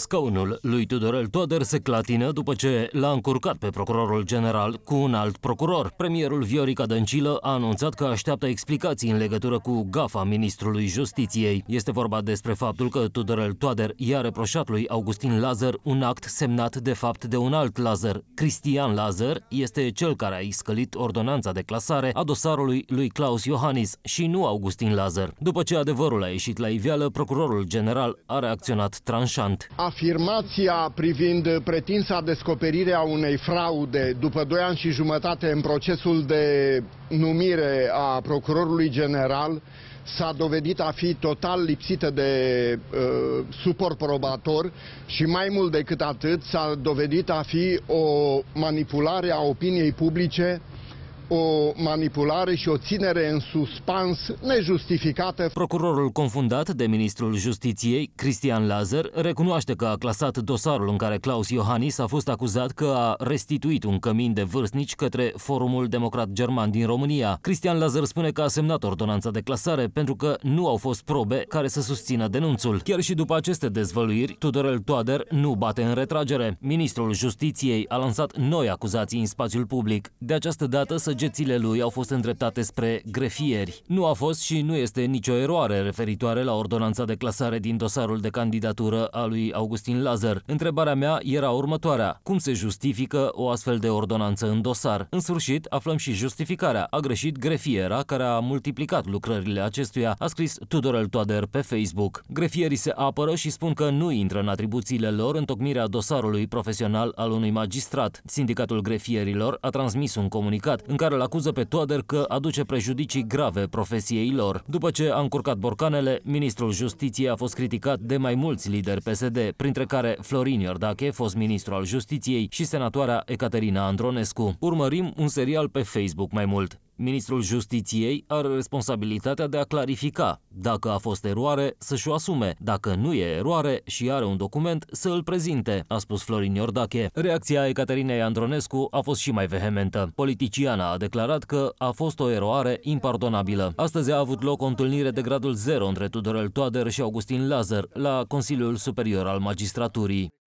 Scaunul lui Tudorel Toader se clatină după ce l-a încurcat pe procurorul general cu un alt procuror. Premierul Viorica Dăncilă a anunțat că așteaptă explicații în legătură cu gafa ministrului justiției. Este vorba despre faptul că Tudorel Toader i-a reproșat lui Augustin Lazar un act semnat de fapt de un alt Lazar. Cristian Lazar este cel care a iscălit ordonanța de clasare a dosarului lui Claus Iohannis și nu Augustin Lazar. După ce adevărul a ieșit la iveală, procurorul general a reacționat tranșant. A afirmația privind pretinsa descoperire a unei fraude după doi ani și jumătate în procesul de numire a procurorului general s-a dovedit a fi total lipsită de uh, suport probator și mai mult decât atât s-a dovedit a fi o manipulare a opiniei publice o manipulare și o ținere în suspans nejustificată. Procurorul confundat de ministrul justiției, Cristian Lazar, recunoaște că a clasat dosarul în care Claus Iohannis a fost acuzat că a restituit un cămin de vârstnici către Forumul Democrat German din România. Cristian Lazar spune că a semnat ordonanța de clasare pentru că nu au fost probe care să susțină denunțul. Chiar și după aceste dezvăluiri, Tudorel Toader nu bate în retragere. Ministrul Justiției a lansat noi acuzații în spațiul public. De această dată să Degețile lui au fost îndreptate spre grefieri. Nu a fost și nu este nicio eroare referitoare la ordonanța de clasare din dosarul de candidatură a lui Augustin Lazar. Întrebarea mea era următoarea. Cum se justifică o astfel de ordonanță în dosar? În sfârșit, aflăm și justificarea. A greșit grefiera care a multiplicat lucrările acestuia, a scris Tudorel Toader pe Facebook. Grefierii se apără și spun că nu intră în atribuțiile lor întocmirea dosarului profesional al unui magistrat. Sindicatul grefierilor a transmis un comunicat în care care îl acuză pe Toader că aduce prejudicii grave profesiei lor. După ce a încurcat borcanele, ministrul justiției a fost criticat de mai mulți lideri PSD, printre care Florin Iordache, fost ministru al justiției, și senatoarea Ecaterina Andronescu. Urmărim un serial pe Facebook mai mult. Ministrul Justiției are responsabilitatea de a clarifica. Dacă a fost eroare, să-și o asume. Dacă nu e eroare și are un document, să îl prezinte, a spus Florin Iordache. Reacția Ecaterinei Andronescu a fost și mai vehementă. Politiciana a declarat că a fost o eroare impardonabilă. Astăzi a avut loc o întâlnire de gradul 0 între Tudorel Toader și Augustin Lazar la Consiliul Superior al Magistraturii.